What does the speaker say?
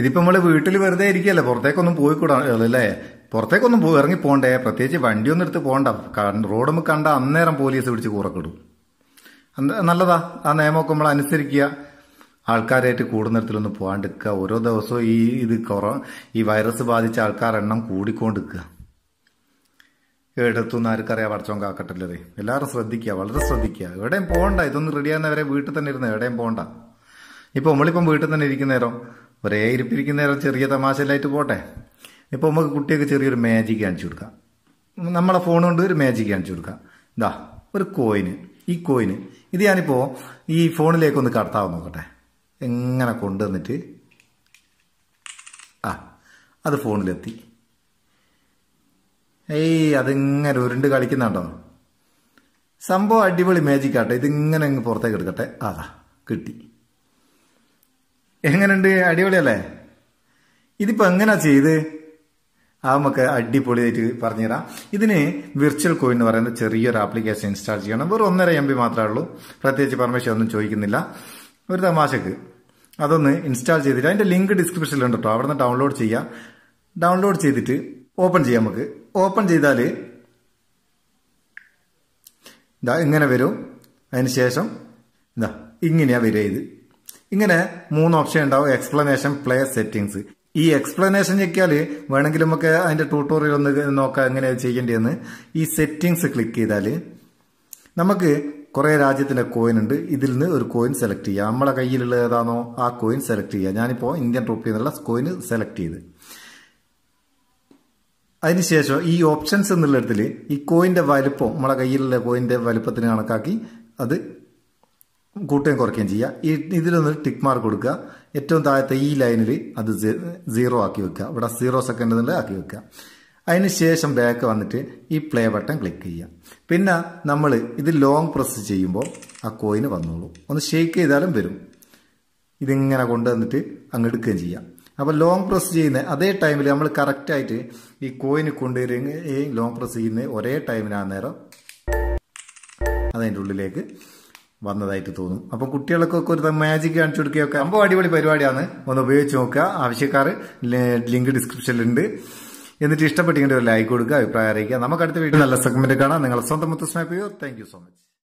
ഇതിപ്പോ നമ്മള് വീട്ടിൽ വെറുതെ ഇരിക്കല്ലേ പുറത്തേക്കൊന്നും പോയി കൂടാല്ലേ പുറത്തേക്കൊന്നും പോയി ഇറങ്ങി പോകണ്ടേ പ്രത്യേകിച്ച് വണ്ടിയൊന്നും എടുത്ത് പോകണ്ട റോഡ് നമുക്ക് കണ്ട അന്നേരം പോലീസ് പിടിച്ച് കൂറക്കിടും നല്ലതാ ആ നിയമമൊക്കെ നമ്മൾ അനുസരിക്കുക ആൾക്കാരായിട്ട് കൂടുന്നിടത്തിലൊന്നും പോകാണ്ടിരിക്കുക ഓരോ ദിവസവും ഈ ഇത് കുറ ഈ വൈറസ് ബാധിച്ച ആൾക്കാർ എണ്ണം കൂടിക്കൊണ്ടിരിക്കുക എടുത്തുനിന്ന് ആർക്കറിയാം പടച്ചോൻ കാക്കട്ടില്ലേ എല്ലാവരും ശ്രദ്ധിക്കുക വളരെ ശ്രദ്ധിക്കുക എവിടെയും പോകണ്ട ഇതൊന്നും റെഡിയാകുന്നവരെ വീട്ടിൽ തന്നെ ഇരുന്ന് എവിടെയും പോകണ്ട ഇപ്പോൾ നമ്മളിപ്പം വീട്ടിൽ തന്നെ ഇരിക്കുന്നേരം ഒരേ ഇരിപ്പിരിക്കുന്ന നേരം ചെറിയ തമാശയിലായിട്ട് പോട്ടെ ഇപ്പോൾ നമുക്ക് കുട്ടിയൊക്കെ ചെറിയൊരു മാജിക് കാണിച്ചു കൊടുക്കാം നമ്മളെ ഫോൺ കൊണ്ട് ഒരു മാജിക് കാണിച്ചു കൊടുക്കാം ഇതാ ഒരു കോയിന് ഈ കോയിന് ഇത് ഞാനിപ്പോൾ ഈ ഒന്ന് കടത്താവ് നോക്കട്ടെ എങ്ങനെ കൊണ്ടുവന്നിട്ട് ആ അത് ഫോണിലെത്തി ഏയ് അതിങ്ങനെ ഉരുണ്ട് കളിക്കുന്നുണ്ടോ സംഭവം അടിപൊളി മാജിക്കാട്ടെ ഇതിങ്ങനെ അങ്ങ് പുറത്തേക്ക് എടുക്കട്ടെ അതാ കിട്ടി എങ്ങനെയുണ്ട് അടിപൊളിയല്ലേ ഇതിപ്പോൾ എങ്ങനെയാ ചെയ്ത് ആ നമുക്ക് അടിപൊളിയായിട്ട് പറഞ്ഞുതരാം ഇതിന് വിർച്വൽ കോയിൻ എന്ന് പറയുന്ന ചെറിയൊരു ആപ്ലിക്കേഷൻ ഇൻസ്റ്റാൾ ചെയ്യണം വെറും ഒന്നര എം ബി മാത്രമേ ഉള്ളൂ പ്രത്യേകിച്ച് പെർമിഷൻ ഒന്നും ചോദിക്കുന്നില്ല ഒരു തമാശക്ക് അതൊന്ന് ഇൻസ്റ്റാൾ ചെയ്തിട്ട് അതിൻ്റെ ലിങ്ക് ഉണ്ട് കേട്ടോ അവിടെ നിന്ന് ഡൗൺലോഡ് ചെയ്യാം ഡൗൺലോഡ് ചെയ്തിട്ട് ഓപ്പൺ ചെയ്യാം നമുക്ക് ഓപ്പൺ ചെയ്താൽ ഇതാ ഇങ്ങനെ വരും അതിന് ശേഷം ഇതാ ഇങ്ങനെയാണ് വരിക ഇത് ഇങ്ങനെ മൂന്ന് ഓപ്ഷൻ ഉണ്ടാവും എക്സ്പ്ലനേഷൻ പ്ലേ സെറ്റിംഗ്സ് ഈ എക്സ്പ്ലനേഷൻ ഞെക്കിയാൽ വേണമെങ്കിൽ നമുക്ക് അതിന്റെ ട്യൂട്ടോറിയൽ ഒന്ന് നോക്കാം എങ്ങനെ ചെയ്യേണ്ടതെന്ന് ഈ സെറ്റിങ്സ് ക്ലിക്ക് ചെയ്താൽ നമുക്ക് കുറേ രാജ്യത്തിലെ കോയിൻ ഉണ്ട് ഇതിൽ നിന്ന് ഒരു കോയിൻ സെലക്ട് ചെയ്യുക നമ്മളെ കയ്യിലുള്ള ഏതാണോ ആ കോയിൻ സെലക്ട് ചെയ്യുക ഞാനിപ്പോൾ ഇന്ത്യൻ റുപ്പി എന്നുള്ള കോയിൻ സെലക്ട് ചെയ്ത് അതിനുശേഷം ഈ ഓപ്ഷൻസ് എന്നുള്ളിടത്തിൽ ഈ കോയിൻ്റെ വലുപ്പം നമ്മളെ കയ്യിലുള്ള കോയിൻ്റെ വലുപ്പത്തിന് കണക്കാക്കി അത് കൂട്ടുകയും കുറയ്ക്കുകയും ചെയ്യുക ഈ ഇതിലൊന്ന് ടിക്ക് മാർക്ക് കൊടുക്കുക ഏറ്റവും താഴത്തെ ഈ ലൈനിൽ അത് സീറോ ആക്കി വെക്കുക ഇവിടെ സീറോ സെക്കൻഡ് എന്നുള്ളത് ആക്കി വെക്കുക അതിന് ശേഷം ബാക്ക് വന്നിട്ട് ഈ പ്ലേ ബട്ടൺ ക്ലിക്ക് ചെയ്യുക പിന്നെ നമ്മൾ ഇത് ലോങ് പ്രസ് ചെയ്യുമ്പോൾ ആ കോയിന് വന്നോളൂ ഒന്ന് ഷെയ്ക്ക് ചെയ്താലും വരും ഇതിങ്ങനെ കൊണ്ടുവന്നിട്ട് അങ്ങ് എടുക്കുകയും ചെയ്യാം അപ്പോൾ ലോങ് പ്രസ് ചെയ്യുന്ന അതേ ടൈമിൽ നമ്മൾ കറക്റ്റായിട്ട് ഈ കോയിന് കൊണ്ടുവരുന്ന ലോങ് പ്രസ് ചെയ്യുന്ന ഒരേ ടൈമിനാണ് നേരം അതതിൻ്റെ ഉള്ളിലേക്ക് വന്നതായിട്ട് തോന്നും അപ്പൊ കുട്ടികൾക്കൊക്കെ ഒരു മാജിക് കാണിച്ചു കൊടുക്കുകയൊക്കെ അമ്പോ അടിപൊളി പരിപാടിയാണ് ഒന്ന് ഉപയോഗിച്ച് നോക്കുക ആവശ്യക്കാർ ലിങ്ക് ഡിസ്ക്രിപ്ഷനിലുണ്ട് എന്നിട്ട് ഇഷ്ടപ്പെട്ടെങ്കിൽ ഒരു ലൈക്ക് കൊടുക്കുക അഭിപ്രായം അറിയിക്കുക നമുക്ക് അടുത്ത വീഡിയോ നല്ല സെഗ്മെന്റ് കാണാം നിങ്ങളെ സ്വന്തം മുത്തസ്നാപ്പ് ചെയ്യൂ താങ്ക് സോ മച്ച്